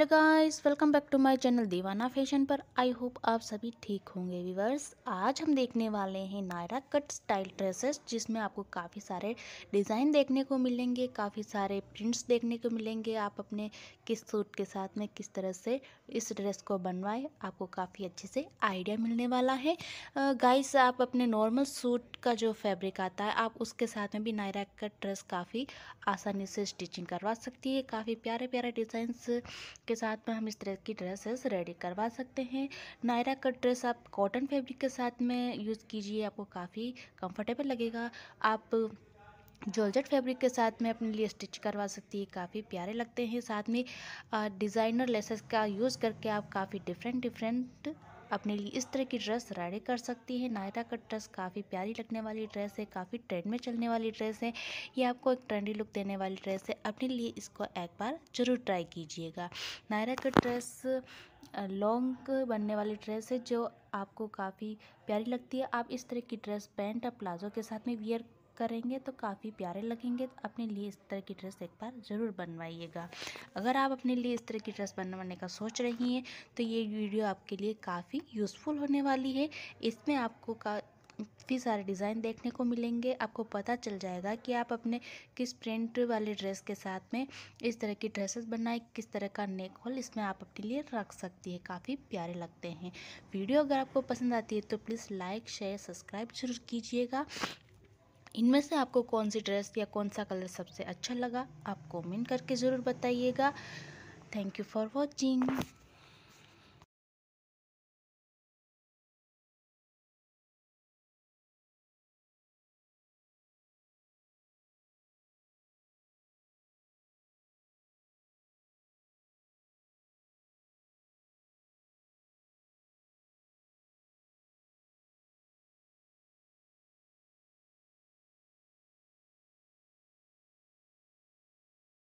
hello guys welcome back to my channel Deewana fashion पर I hope आप सभी ठीक होंगे व्यूवर्स आज हम देखने वाले हैं नायरा कट स्टाइल ड्रेसेस जिसमें आपको काफ़ी सारे डिज़ाइन देखने को मिलेंगे काफ़ी सारे प्रिंट्स देखने को मिलेंगे आप अपने किस सूट के साथ में किस तरह से इस ड्रेस को बनवाए आपको काफ़ी अच्छे से आइडिया मिलने वाला है गाइस आप अपने नॉर्मल सूट का जो फैब्रिक आता है आप उसके साथ में भी नायरा कट ड्रेस काफ़ी आसानी से स्टिचिंग करवा सकती है काफ़ी प्यारे प्यारे डिज़ाइंस इसके साथ में हम इस तरह की ड्रेसेस रेडी करवा सकते हैं नायरा कट ड्रेस आप कॉटन फैब्रिक के साथ में यूज़ कीजिए आपको काफ़ी कंफर्टेबल लगेगा आप जॉर्जेट फैब्रिक के साथ में अपने लिए स्टिच करवा सकती है काफ़ी प्यारे लगते हैं साथ में डिज़ाइनर लेसेस का यूज़ करके आप काफ़ी डिफरेंट डिफरेंट अपने लिए इस तरह की ड्रेस रेडी कर सकती है नायरा का ड्रेस काफ़ी प्यारी लगने वाली ड्रेस है काफ़ी ट्रेंड में चलने वाली ड्रेस है ये आपको एक ट्रेंडी लुक देने वाली ड्रेस है अपने लिए इसको एक बार जरूर ट्राई कीजिएगा नायरा का ड्रेस लॉन्ग बनने वाली ड्रेस है जो आपको काफ़ी प्यारी लगती है आप इस तरह की ड्रेस पैंट और प्लाजो के साथ में वियर करेंगे तो काफ़ी प्यारे लगेंगे तो अपने लिए इस तरह की ड्रेस एक बार ज़रूर बनवाइएगा अगर आप अपने लिए इस तरह की ड्रेस बनवाने का सोच रही हैं तो ये वीडियो आपके लिए काफ़ी यूज़फुल होने वाली है इसमें आपको का काफ़ी सारे डिज़ाइन देखने को मिलेंगे आपको पता चल जाएगा कि आप अपने किस प्रिंट वाले ड्रेस के साथ में इस तरह की ड्रेसेस बनाए किस तरह का नेक होल इसमें आप अपने लिए रख सकती है काफ़ी प्यारे लगते हैं वीडियो अगर आपको पसंद आती है तो प्लीज़ लाइक शेयर सब्सक्राइब जरूर कीजिएगा इनमें से आपको कौन सी ड्रेस या कौन सा कलर सबसे अच्छा लगा आप कमेंट करके ज़रूर बताइएगा थैंक यू फॉर वॉचिंग